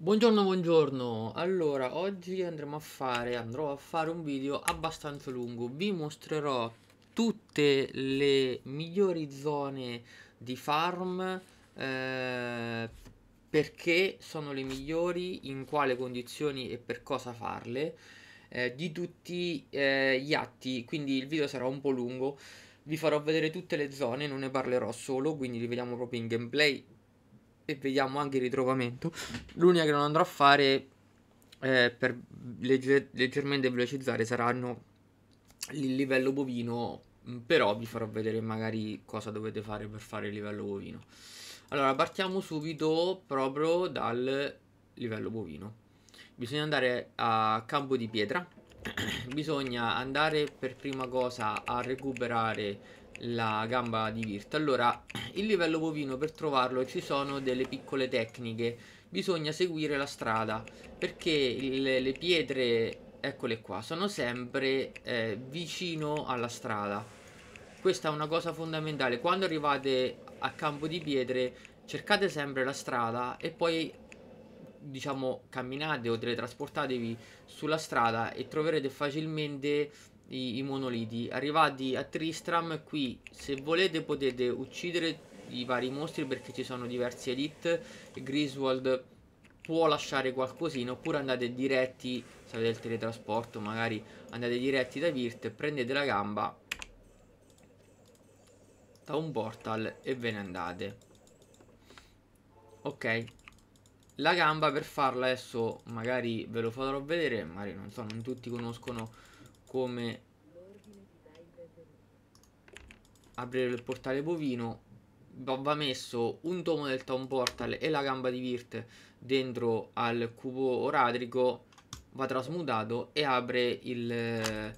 Buongiorno, buongiorno. Allora, oggi andremo a fare, andrò a fare un video abbastanza lungo. Vi mostrerò tutte le migliori zone di farm, eh, perché sono le migliori, in quale condizioni e per cosa farle, eh, di tutti eh, gli atti. Quindi il video sarà un po' lungo. Vi farò vedere tutte le zone, non ne parlerò solo, quindi li vediamo proprio in gameplay e vediamo anche il ritrovamento. L'unica che non andrò a fare eh, per legge leggermente velocizzare saranno il livello bovino, mm, però vi farò vedere magari cosa dovete fare per fare il livello bovino. Allora, partiamo subito proprio dal livello bovino. Bisogna andare a campo di pietra, bisogna andare per prima cosa a recuperare la gamba di Virt. Allora, il livello bovino per trovarlo ci sono delle piccole tecniche. Bisogna seguire la strada perché il, le pietre, eccole qua, sono sempre eh, vicino alla strada. Questa è una cosa fondamentale. Quando arrivate a campo di pietre, cercate sempre la strada e poi diciamo camminate o teletrasportatevi sulla strada e troverete facilmente i, i, monoliti Arrivati a Tristram qui se volete potete uccidere i vari mostri perché ci sono diversi elite Griswold può lasciare qualcosina oppure andate diretti se avete il teletrasporto magari andate diretti da Virt prendete la gamba da un portal e ve ne andate ok la gamba per farla adesso magari ve lo farò vedere magari non so non tutti conoscono come aprire il portale bovino va messo un tomo del Tom Portal e la gamba di Virt dentro al cubo oradrico va trasmutato e apre il, eh,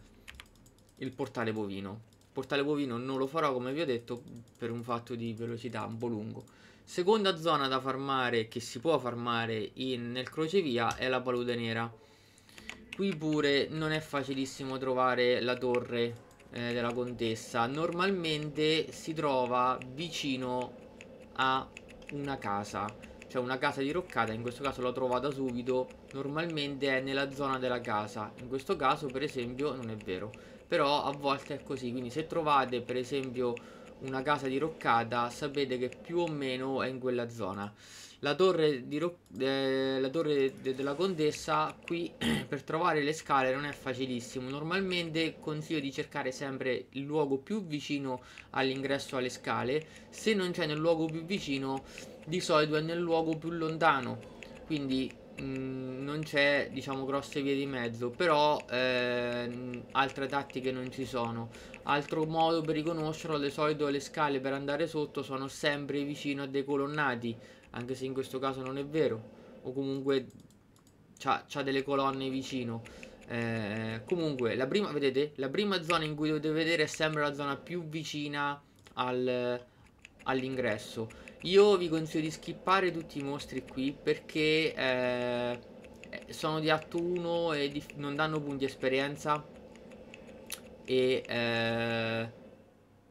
il portale bovino il portale bovino non lo farò come vi ho detto per un fatto di velocità un po' lungo seconda zona da farmare che si può farmare in, nel crocevia è la palude nera Qui pure non è facilissimo trovare la torre eh, della contessa. Normalmente si trova vicino a una casa. Cioè una casa diroccata, in questo caso l'ho trovata subito. Normalmente è nella zona della casa. In questo caso per esempio non è vero. Però a volte è così. Quindi se trovate per esempio una casa diroccata sapete che più o meno è in quella zona la torre, eh, la torre de della Condessa qui per trovare le scale non è facilissimo. Normalmente consiglio di cercare sempre il luogo più vicino all'ingresso alle scale. Se non c'è nel luogo più vicino, di solito è nel luogo più lontano. Quindi mm, non c'è diciamo grosse vie di mezzo però ehm, altre tattiche non ci sono altro modo per riconoscerlo di solito le scale per andare sotto sono sempre vicino a dei colonnati anche se in questo caso non è vero o comunque ha delle colonne vicino eh, comunque la prima vedete la prima zona in cui dovete vedere è sempre la zona più vicina al, all'ingresso io vi consiglio di skippare tutti i mostri qui perché eh, eh sono di atto 1 e di, non danno punti esperienza e eh,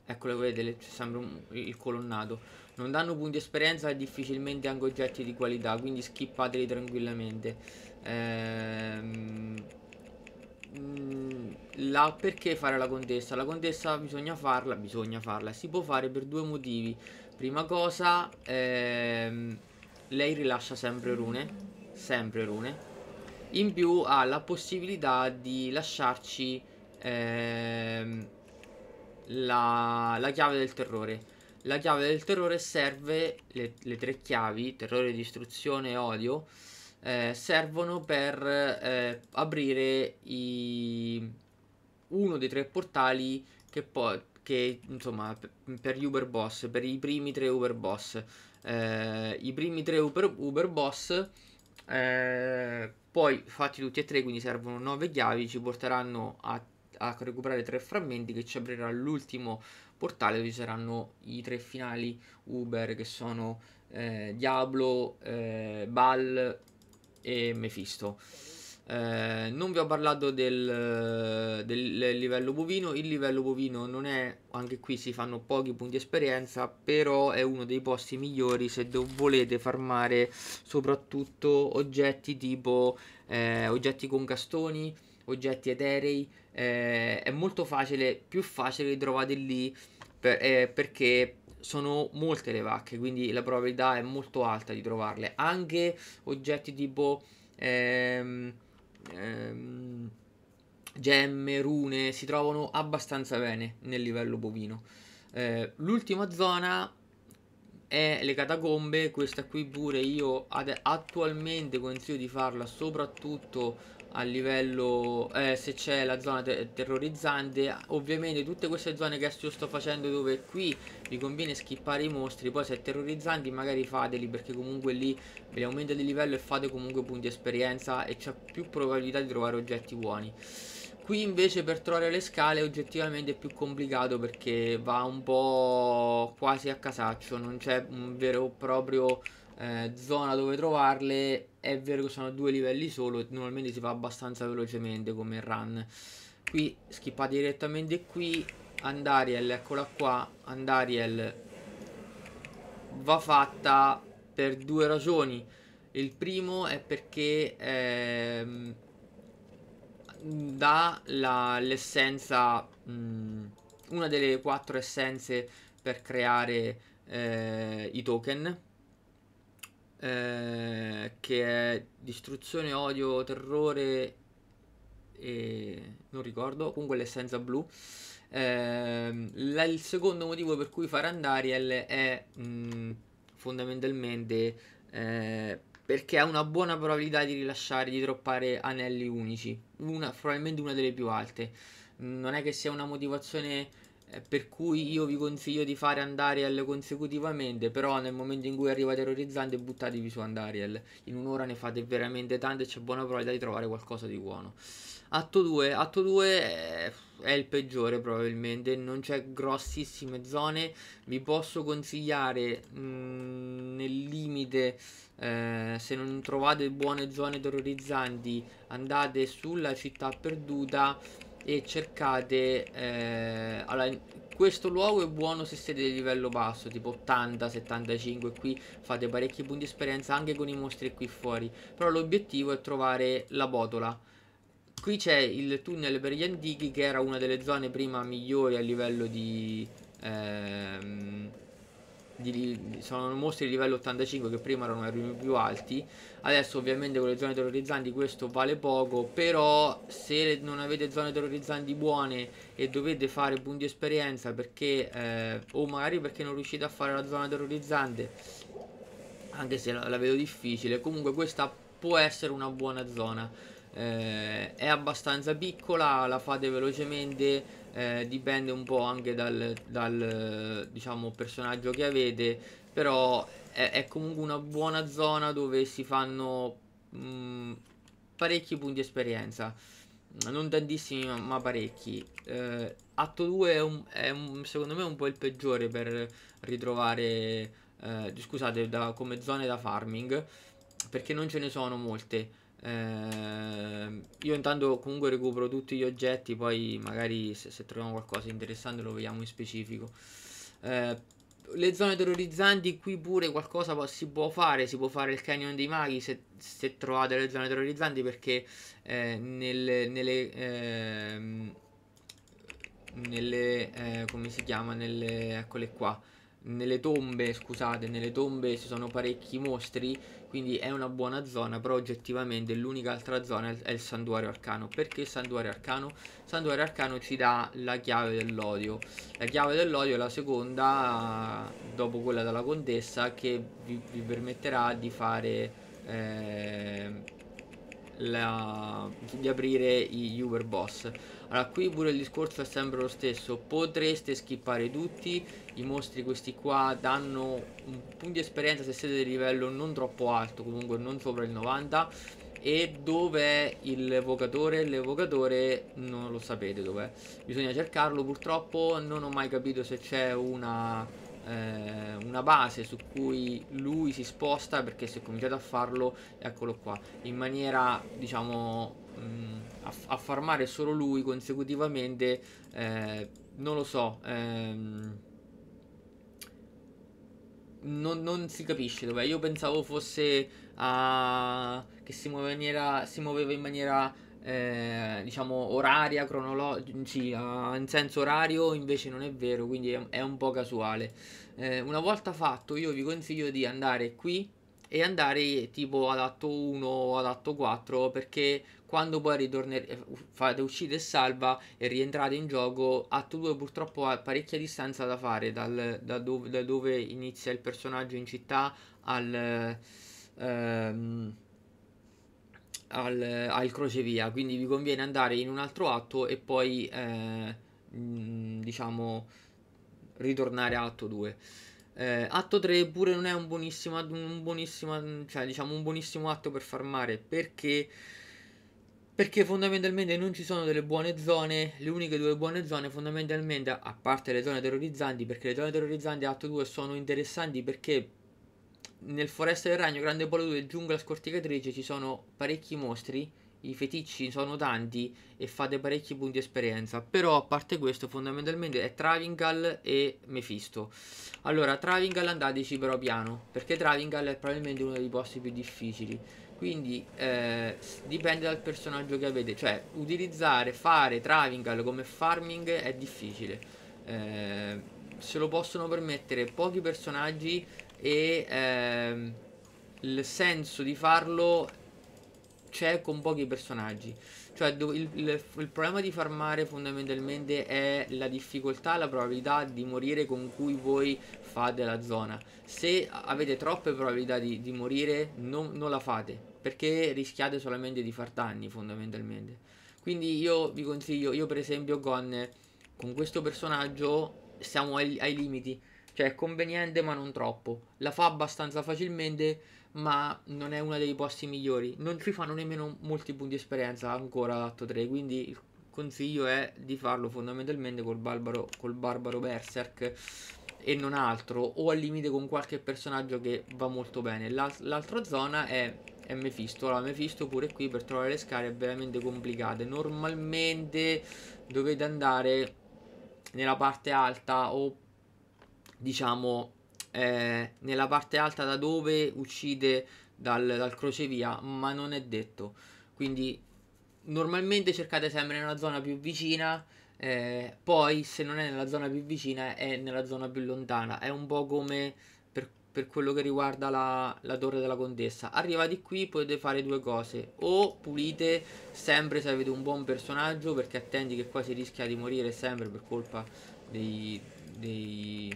eccolo vedete c'è sempre un, il colonnato non danno punti esperienza e difficilmente anche oggetti di qualità, quindi skippateli tranquillamente. Ehm... Mm, la, perché fare la contessa? La contessa bisogna farla, bisogna farla, si può fare per due motivi. Prima cosa, ehm, lei rilascia sempre rune, sempre rune. In più ha la possibilità di lasciarci ehm, la, la chiave del terrore. La chiave del terrore serve, le, le tre chiavi, terrore, distruzione e odio, eh, servono per eh, aprire i, uno dei tre portali che poi, che, insomma, per, gli Uber Boss, per i primi tre Uber Boss. Eh, I primi tre Uber, Uber Boss, eh, poi fatti tutti e tre, quindi servono nove chiavi, ci porteranno a, a recuperare tre frammenti che ci aprirà l'ultimo portale dove ci saranno i tre finali Uber che sono eh, Diablo, eh, Bal e Mephisto. Eh, non vi ho parlato del, del, livello bovino, il livello bovino non è, anche qui si fanno pochi punti esperienza, però è uno dei posti migliori se volete farmare soprattutto oggetti tipo eh, oggetti con castoni, oggetti eterei, eh, è molto facile, più facile li trovate lì per, eh, perché sono molte le vacche, quindi la probabilità è molto alta di trovarle. Anche oggetti tipo ehm, ehm, gemme, rune, si trovano abbastanza bene nel livello bovino. Eh, l'ultima zona è le catacombe, questa qui pure io attualmente consiglio di farla soprattutto a livello eh, se c'è la zona te terrorizzante ovviamente tutte queste zone che io sto facendo dove qui vi conviene skippare i mostri poi se è terrorizzanti magari fateli perché comunque lì ve li aumenta di livello e fate comunque punti esperienza e c'è più probabilità di trovare oggetti buoni qui invece per trovare le scale oggettivamente è più complicato perché va un po' quasi a casaccio non c'è un vero e proprio eh, zona dove trovarle è vero che sono a due livelli solo e normalmente si fa abbastanza velocemente come run qui schippate direttamente qui Andariel eccola qua Andariel va fatta per due ragioni il primo è perché ehm, dà l'essenza mm, una delle quattro essenze per creare eh, i token eh, che è distruzione, odio, terrore e non ricordo, comunque l'essenza blu. Eh, il secondo motivo per cui fare Andariel è mh, mm, fondamentalmente eh, perché ha una buona probabilità di rilasciare, di droppare anelli unici, una, probabilmente una delle più alte. Non è che sia una motivazione per cui io vi consiglio di fare Andariel consecutivamente, però nel momento in cui arriva terrorizzante buttatevi su Andariel, in un'ora ne fate veramente tante e c'è buona probabilità di trovare qualcosa di buono. Atto 2, atto 2 è, il peggiore probabilmente, non c'è grossissime zone, vi posso consigliare mh, mm, nel limite eh, se non trovate buone zone terrorizzanti andate sulla città perduta e cercate eh, allora, questo luogo è buono se siete di livello basso tipo 80 75 qui fate parecchi punti esperienza anche con i mostri qui fuori però l'obiettivo è trovare la botola qui c'è il tunnel per gli antichi che era una delle zone prima migliori a livello di ehm, di, sono mostri di livello 85 che prima erano i più alti adesso ovviamente con le zone terrorizzanti questo vale poco però se non avete zone terrorizzanti buone e dovete fare punti esperienza perché eh, o magari perché non riuscite a fare la zona terrorizzante anche se la, la vedo difficile comunque questa può essere una buona zona eh, è abbastanza piccola la fate velocemente eh, dipende un po' anche dal, dal diciamo, personaggio che avete, però è, è, comunque una buona zona dove si fanno mh, mm, parecchi punti esperienza, non tantissimi ma, ma parecchi. Eh, atto 2 è, un, è un, secondo me un po' il peggiore per ritrovare, eh, scusate, da, come zone da farming, perché non ce ne sono molte. Eh, io intanto comunque recupero tutti gli oggetti, poi magari se, se troviamo qualcosa interessante lo vediamo in specifico. Eh, le zone terrorizzanti qui pure qualcosa si può fare, si può fare il canyon dei maghi se, se trovate le zone terrorizzanti perché eh, nelle, nelle, eh, nelle eh, come si chiama, nelle, eccole qua, nelle tombe, scusate, nelle tombe ci sono parecchi mostri quindi è una buona zona però oggettivamente l'unica altra zona è il santuario arcano perché il santuario arcano? santuario arcano ci dà la chiave dell'odio la chiave dell'odio è la seconda dopo quella della contessa che vi, vi permetterà di fare eh, la, di aprire gli Uber Boss. Allora, qui pure il discorso è sempre lo stesso. Potreste skippare tutti. I mostri questi qua danno un punto di esperienza se siete di livello non troppo alto, comunque non sopra il 90. E dove l'evocatore? L'evocatore non lo sapete dov'è. Bisogna cercarlo, purtroppo non ho mai capito se c'è una eh, una base su cui lui si sposta perché si è cominciato a farlo, eccolo qua, in maniera diciamo mh, mm, a, a, farmare solo lui consecutivamente, eh, non lo so, ehm, non, non, si capisce dov'è. Io pensavo fosse uh, che si, muove in maniera, si muoveva in maniera eh, diciamo oraria, cronologica, sì, eh, in senso orario invece non è vero, quindi è, un po' casuale. Eh, una volta fatto io vi consiglio di andare qui e andare tipo ad atto 1 o ad atto 4 perché quando poi ritornerete, eh, fate uscite e salva e rientrate in gioco, atto 2 purtroppo ha parecchia distanza da fare dal, da, dove, da, dove, inizia il personaggio in città al... Ehm, al, al, crocevia, quindi vi conviene andare in un altro atto e poi eh, mm, diciamo ritornare a atto 2. Eh, atto 3 pure non è un buonissimo, un buonissimo, cioè, diciamo, un buonissimo atto per farmare perché, perché fondamentalmente non ci sono delle buone zone, le uniche due buone zone fondamentalmente a parte le zone terrorizzanti perché le zone terrorizzanti a atto 2 sono interessanti perché nel Foresta del Ragno, Grande Bolo e Giungla Scorticatrice ci sono parecchi mostri, i feticci sono tanti e fate parecchi punti esperienza. Però a parte questo fondamentalmente è Travingal e Mephisto. Allora Travingal andateci però piano, perché Travingal è probabilmente uno dei posti più difficili. Quindi eh, dipende dal personaggio che avete, cioè utilizzare, fare Travingal come farming è difficile. Eh, se lo possono permettere pochi personaggi e ehm, il senso di farlo c'è con pochi personaggi. Cioè il, il, il, problema di farmare fondamentalmente è la difficoltà, la probabilità di morire con cui voi fate la zona. Se avete troppe probabilità di, di morire non, non la fate perché rischiate solamente di far danni fondamentalmente. Quindi io vi consiglio, io per esempio con, con questo personaggio siamo ai, ai limiti cioè è conveniente ma non troppo. La fa abbastanza facilmente ma non è uno dei posti migliori. Non ci fanno nemmeno molti punti esperienza ancora atto 3, quindi il consiglio è di farlo fondamentalmente col barbaro, col barbaro berserk e non altro, o al limite con qualche personaggio che va molto bene. l'altra zona è, è Mephisto, allora Mephisto pure qui per trovare le scale è veramente complicate. Normalmente dovete andare nella parte alta o diciamo, eh, nella parte alta da dove uccide dal, dal crocevia, ma non è detto. Quindi normalmente cercate sempre nella zona più vicina, eh, poi se non è nella zona più vicina è nella zona più lontana. È un po' come per, per quello che riguarda la, la, torre della contessa. Arrivati qui potete fare due cose, o pulite sempre se avete un buon personaggio, perché attenti che qua si rischia di morire sempre per colpa dei, dei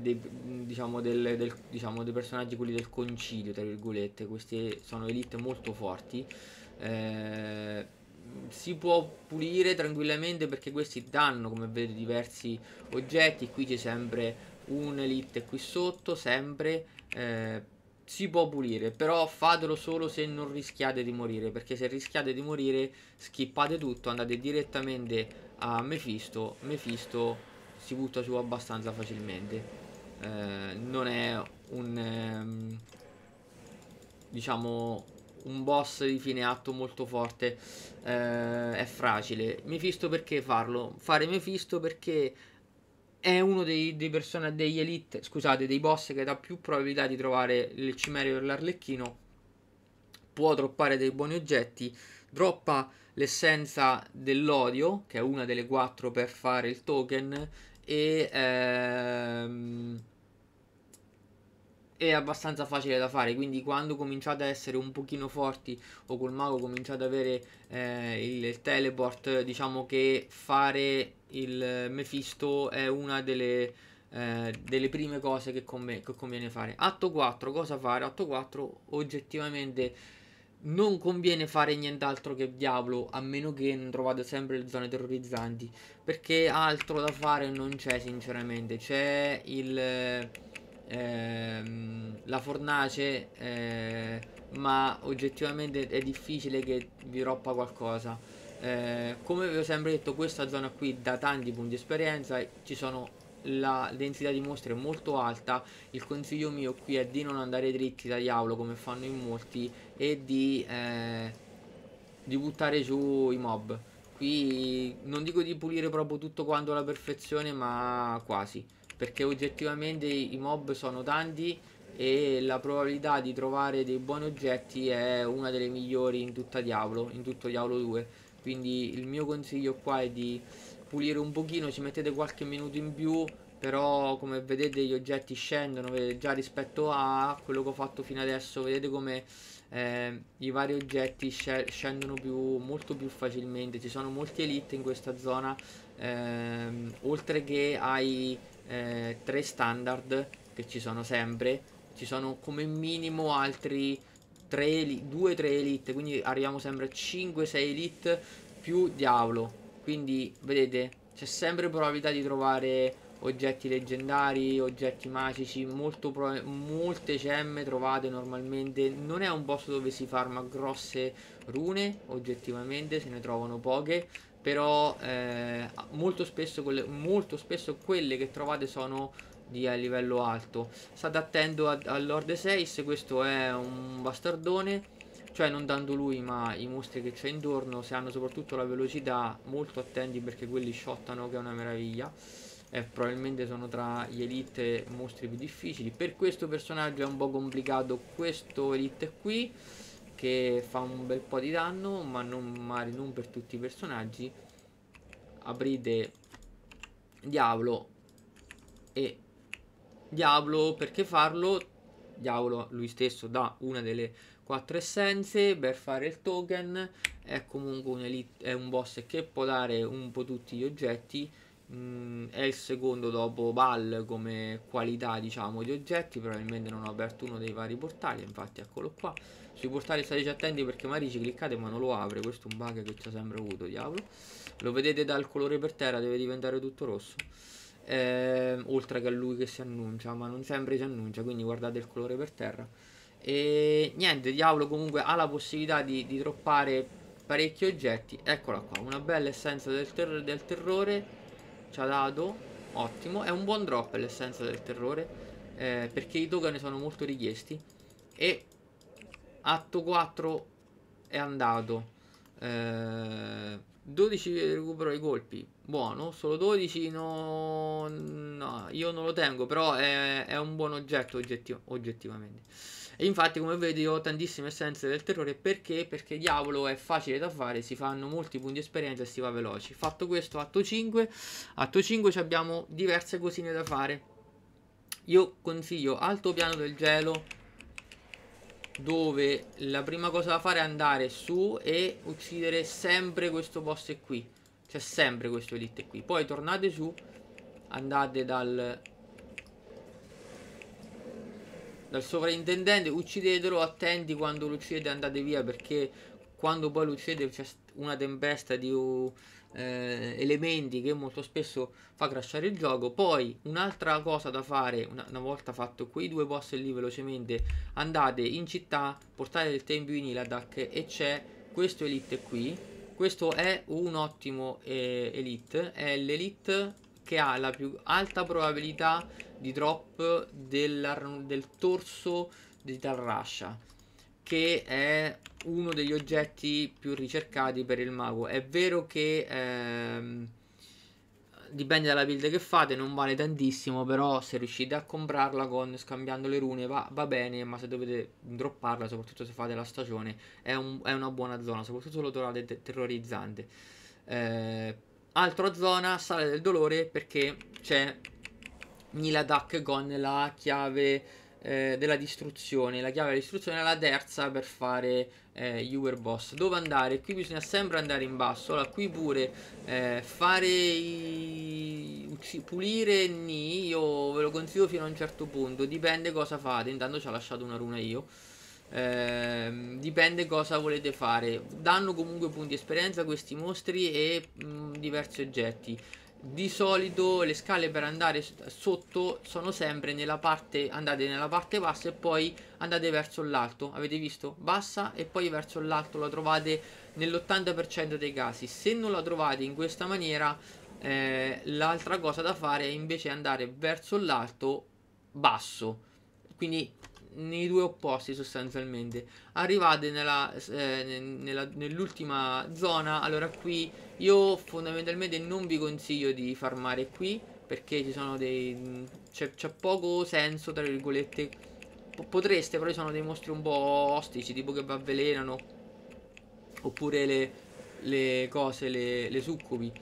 dei, diciamo, del, del, diciamo, dei personaggi quelli del concilio, tra virgolette, queste sono elite molto forti. Eh, si può pulire tranquillamente perché questi danno, come vedete, diversi oggetti. Qui c'è sempre un'elite qui sotto, sempre. Eh, si può pulire, però fatelo solo se non rischiate di morire, perché se rischiate di morire skippate tutto, andate direttamente a Mephisto, Mephisto si butta su abbastanza facilmente. Eh, non è un ehm, diciamo un boss di fine atto molto forte eh, è fragile Mephisto perché farlo? fare Mephisto perché è uno dei, dei persona, degli elite scusate dei boss che dà più probabilità di trovare il cimerio l'arlecchino può droppare dei buoni oggetti droppa l'essenza dell'odio, che è una delle quattro per fare il token, e ehm, è abbastanza facile da fare quindi quando cominciate a essere un pochino forti o col mago cominciate ad avere eh, il, teleport diciamo che fare il Mephisto è una delle, eh, delle prime cose che, conven che conviene fare atto 4 cosa fare? atto 4 oggettivamente non conviene fare nient'altro che diavolo a meno che non trovate sempre le zone terrorizzanti perché altro da fare non c'è sinceramente c'è il ehm, la fornace eh, ma oggettivamente è difficile che vi roppa qualcosa eh, come vi ho sempre detto questa zona qui da tanti punti di esperienza ci sono la densità di mostri è molto alta il consiglio mio qui è di non andare dritti da diavolo come fanno in molti e di, eh, di buttare giù i mob. Qui non dico di pulire proprio tutto quanto alla perfezione, ma quasi. Perché oggettivamente i mob sono tanti e la probabilità di trovare dei buoni oggetti è una delle migliori in tutta Diablo, in tutto Diablo 2. Quindi il mio consiglio qua è di pulire un pochino, ci mettete qualche minuto in più, però come vedete gli oggetti scendono, già rispetto a quello che ho fatto fino adesso, vedete come eh, i vari oggetti scendono più, molto più facilmente, ci sono molti elite in questa zona, ehm, oltre che ai eh, tre standard che ci sono sempre, ci sono come minimo altri 2-3 elite, quindi arriviamo sempre a 5-6 elite più diavolo, quindi vedete c'è sempre probabilità di trovare oggetti leggendari, oggetti magici, molte gemme trovate normalmente. Non è un posto dove si farma grosse rune, oggettivamente, se ne trovano poche. Però eh, molto, spesso quelle, molto, spesso quelle, che trovate sono di a livello alto. State attento all'Orde 6, questo è un bastardone. Cioè non dando lui ma i mostri che c'è intorno Se hanno soprattutto la velocità molto attenti perché quelli shottano che è una meraviglia eh, probabilmente sono tra gli elite mostri più difficili. Per questo personaggio è un po' complicato questo elite qui, che fa un bel po' di danno, ma non, magari non per tutti i personaggi. Aprite Diavolo e Diavolo perché farlo? Diavolo lui stesso dà una delle quattro essenze per fare il token è comunque un, elite, è un boss che può dare un po' tutti gli oggetti mh, mm, è il secondo dopo Val come qualità diciamo di oggetti probabilmente non ho aperto uno dei vari portali infatti eccolo qua sui portali stateci attenti perché magari ci cliccate ma non lo apre questo è un bug che ci ha sempre avuto diavolo lo vedete dal colore per terra deve diventare tutto rosso eh, oltre che a lui che si annuncia ma non sempre si annuncia quindi guardate il colore per terra e niente diavolo comunque ha la possibilità di, di troppare parecchi oggetti eccola qua una bella essenza del, ter del terrore ci ha dato, ottimo, è un buon drop l'essenza del terrore, eh, perché i togani sono molto richiesti, e atto 4 è andato, eh, 12 recupero i colpi, buono, solo 12 no, no, io non lo tengo, però è, è un buon oggetto oggettiv oggettivamente. E infatti, come vedi, ho tantissime essenze del terrore perché? Perché diavolo è facile da fare, si fanno molti punti esperienza e si va veloci. Fatto questo, atto 5, atto 5 abbiamo diverse cosine da fare. Io consiglio altopiano del gelo dove la prima cosa da fare è andare su e uccidere sempre questo boss qui. C'è sempre questo elite qui. Poi tornate su, andate dal dal sovrintendente uccidetelo attenti quando lo uccidete andate via perché quando poi lo uccidete c'è una tempesta di uh, eh, elementi che molto spesso fa crashare il gioco poi un'altra cosa da fare una, una, volta fatto quei due boss lì velocemente andate in città portate il tempio in Iladak e c'è questo elite qui questo è un ottimo eh, elite è l'elite che ha la più alta probabilità di drop del torso di Tarrascia che è uno degli oggetti più ricercati per il mago è vero che ehm, dipende dalla build che fate non vale tantissimo però se riuscite a comprarla con scambiando le rune va, va bene ma se dovete dropparla soprattutto se fate la stagione è, un, è una buona zona soprattutto se lo trovate terrorizzante eh, altra zona sale del dolore perché c'è Nila Duck con la chiave eh, della distruzione. La chiave della distruzione è la terza per fare eh, Uber Boss. Dove andare? Qui bisogna sempre andare in basso. Allora, qui pure eh, fare i... pulire Ni, io ve lo consiglio fino a un certo punto. Dipende cosa fate. Intanto ci ho lasciato una runa io. Eh, dipende cosa volete fare danno comunque punti esperienza questi mostri e mh, mm, diversi oggetti di solito le scale per andare sotto sono sempre nella parte andate nella parte bassa e poi andate verso l'alto avete visto bassa e poi verso l'alto la trovate nell'80% dei casi se non la trovate in questa maniera eh, l'altra cosa da fare è invece andare verso l'alto basso quindi nei due opposti sostanzialmente arrivate eh, nell'ultima eh, nell zona allora qui io fondamentalmente non vi consiglio di farmare qui perché ci sono dei... c'è poco senso, tra virgolette. P potreste, però ci sono dei mostri un po' ostici, tipo che vi avvelenano. Oppure le, le cose, le, le succubi.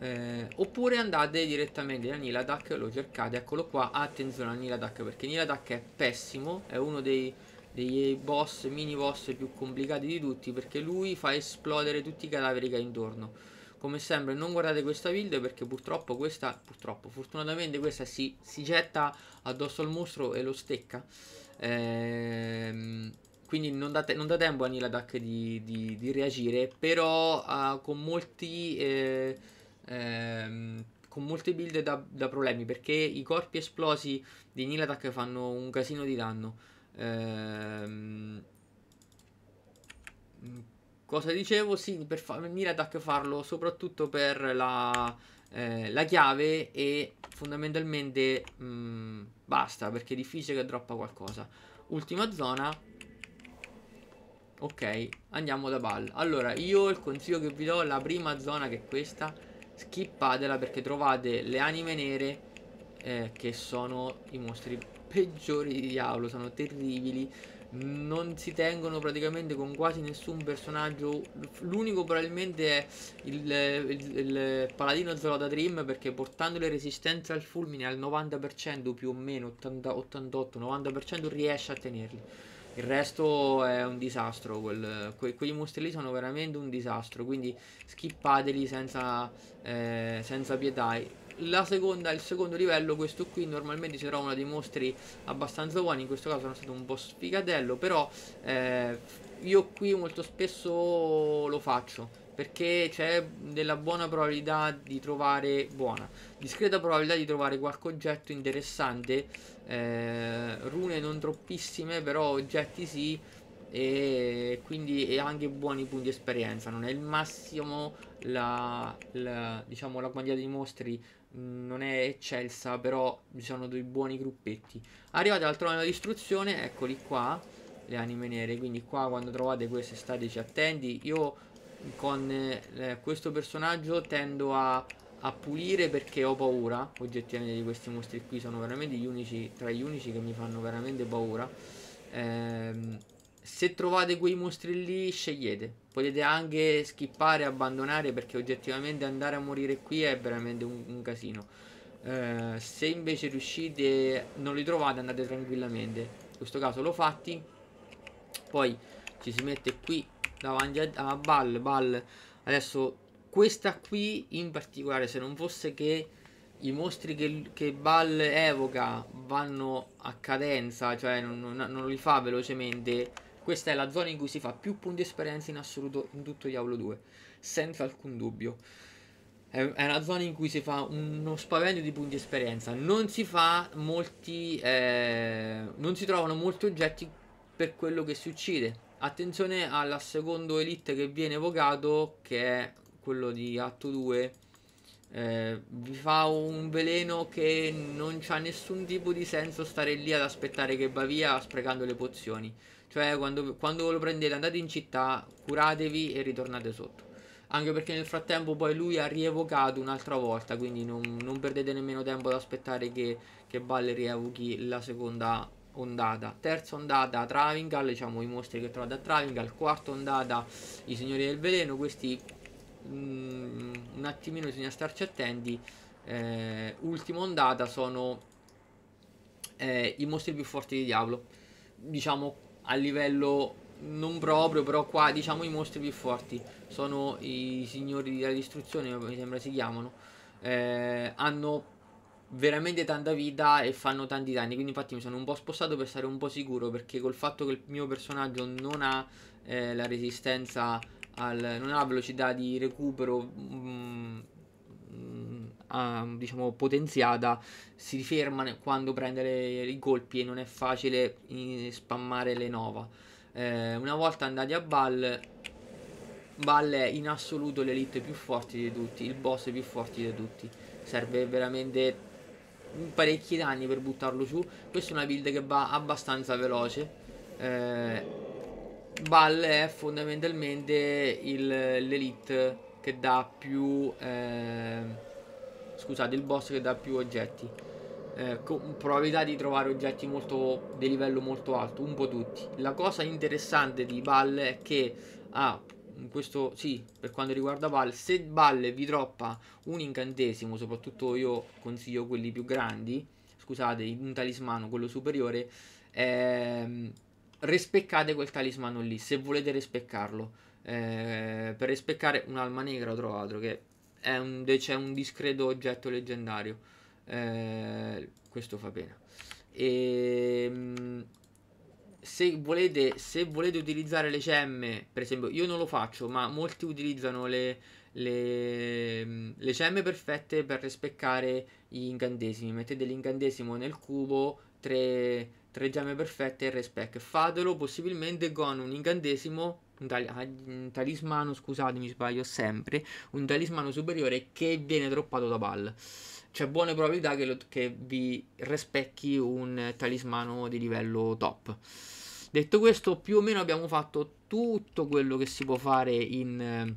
Eh, oppure andate direttamente a Niladak, lo cercate, eccolo qua, attenzione a Niladak perché Niladak è pessimo, è uno dei, dei boss, mini boss più complicati di tutti perché lui fa esplodere tutti i cadaveri che ha intorno come sempre non guardate questa build perché purtroppo questa, purtroppo, fortunatamente questa si, si getta addosso al mostro e lo stecca. Ehm, quindi non dà, non dà tempo a Neil Attack di, di, di, reagire, però uh, con molti... Eh, ehm, con molte build da, da, problemi perché i corpi esplosi di Neil Attack fanno un casino di danno. Ehm, Cosa dicevo? Sì, per fa- Miradac farlo soprattutto per la, eh, la chiave e fondamentalmente mh, mm, basta perché è difficile che droppa qualcosa. Ultima zona. Ok, andiamo da ball. Allora, io il consiglio che vi do, la prima zona che è questa, skippatela perché trovate le anime nere eh, che sono i mostri peggiori di diavolo, sono terribili non si tengono praticamente con quasi nessun personaggio l'unico probabilmente è il, il, il paladino Zolota Dream perché portando le resistenze al fulmine al 90% più o meno 88 90% riesce a tenerli il resto è un disastro quel, que, quegli mostri lì sono veramente un disastro quindi skippateli senza, eh, senza pietà la seconda, il secondo livello, questo qui normalmente si trova uno dei mostri abbastanza buoni, in questo caso sono stato un po' sfigatello, però eh, io qui molto spesso lo faccio perché c'è della buona probabilità di trovare buona discreta probabilità di trovare qualche oggetto interessante eh, rune non troppissime però oggetti sì e quindi e anche buoni punti esperienza non è il massimo la, la, diciamo, la quantità di mostri Mm, non è eccelsa, però ci sono dei buoni gruppetti. Arrivate al trono della distruzione, eccoli qua, le anime nere, quindi qua quando trovate queste stateci attenti. Io con eh, questo personaggio tendo a, a, pulire perché ho paura, oggettivamente di questi mostri qui sono veramente gli unici, tra gli unici che mi fanno veramente paura. Ehm se trovate quei mostri lì scegliete potete anche skippare abbandonare perché oggettivamente andare a morire qui è veramente un, un casino eh, se invece riuscite non li trovate andate tranquillamente in questo caso l'ho fatti poi ci si mette qui davanti a, a ball ball adesso questa qui in particolare se non fosse che i mostri che, che Ball evoca vanno a cadenza, cioè non, non, non, li fa velocemente, questa è la zona in cui si fa più punti esperienza in assoluto in tutto Diablo 2, senza alcun dubbio. È, una zona in cui si fa uno spavento di punti esperienza. Non si fa molti. Eh, non si trovano molti oggetti per quello che si uccide. Attenzione al secondo elite che viene evocato, che è quello di atto 2. Eh, vi fa un veleno che non ha nessun tipo di senso stare lì ad aspettare che va via sprecando le pozioni. Cioè, quando, quando lo prendete, andate in città, curatevi e ritornate sotto. Anche perché nel frattempo poi lui ha rievocato un'altra volta, quindi non, non, perdete nemmeno tempo ad aspettare che, che Balle rievochi la seconda ondata. Terza ondata Travingal, diciamo i mostri che trovate a Travingal. Quarta ondata i signori del veleno, questi mh, mm, un attimino bisogna starci attenti. Eh, ultima ondata sono eh, i mostri più forti di Diablo. Diciamo a livello non proprio, però qua diciamo i mostri più forti sono i signori della distruzione, mi sembra si chiamano, eh, hanno veramente tanta vita e fanno tanti danni, quindi infatti mi sono un po' spostato per stare un po' sicuro, perché col fatto che il mio personaggio non ha eh, la resistenza, al, non ha velocità di recupero... Mm, mm, um, diciamo potenziata si ferma quando prende le, i colpi e non è facile in, eh, spammare le nova. Eh, una volta andati a Ball, Ball è in assoluto l'elite più forte di tutti, il boss più forte di tutti. Serve veramente parecchi danni per buttarlo giù. Questa è una build che va abbastanza veloce. Eh, Ball è fondamentalmente l'elite che dà più... Eh, scusate, il boss che dà più oggetti. Eh, con probabilità di trovare oggetti molto, di livello molto alto, un po' tutti. La cosa interessante di Valle è che ha ah, questo sì, per quanto riguarda Val, se Valle vi droppa un incantesimo, soprattutto io consiglio quelli più grandi, scusate, un talismano, quello superiore, ehm, respeccate quel talismano lì, se volete respeccarlo. Eh, per respeccare un'alma negra ho trovato che è un, c'è un discreto oggetto leggendario. Eh, questo fa pena. E, ehm, se, volete, se volete utilizzare le gemme, per esempio, io non lo faccio, ma molti utilizzano le, le, le cemme perfette per speccare gli incantesimi. Mettete l'incantesimo nel cubo, 3 gemme perfette e respec. Fatelo possibilmente con un incantesimo un, tal- ah, talismano, scusatemi sbaglio sempre, un talismano superiore che viene droppato da Ball. C'è buone probabilità che, lo, che vi rispecchi un talismano di livello top. Detto questo, più o meno abbiamo fatto tutto quello che si può fare in...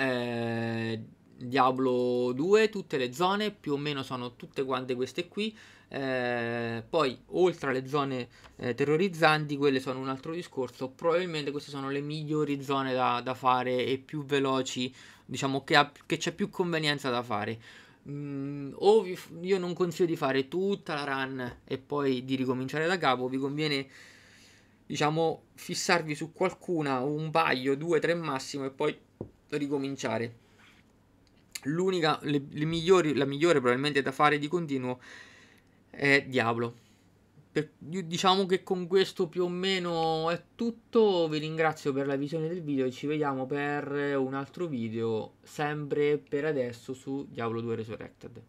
Eh, Diablo 2, tutte le zone, più o meno sono tutte quante queste qui. Eh, poi, oltre alle zone eh, terrorizzanti, quelle sono un altro discorso. Probabilmente queste sono le migliori zone da, da fare e più veloci, diciamo che, ha, che c'è più convenienza da fare. Mm, o vi, io non consiglio di fare tutta la run e poi di ricominciare da capo, vi conviene diciamo fissarvi su qualcuna, un paio, due, tre massimo e poi ricominciare L'unica, le, le migliori, la migliore probabilmente da fare di continuo è Diablo. Per, diciamo che con questo più o meno è tutto. Vi ringrazio per la visione del video e ci vediamo per un altro video, sempre per adesso su Diablo 2 Resurrected.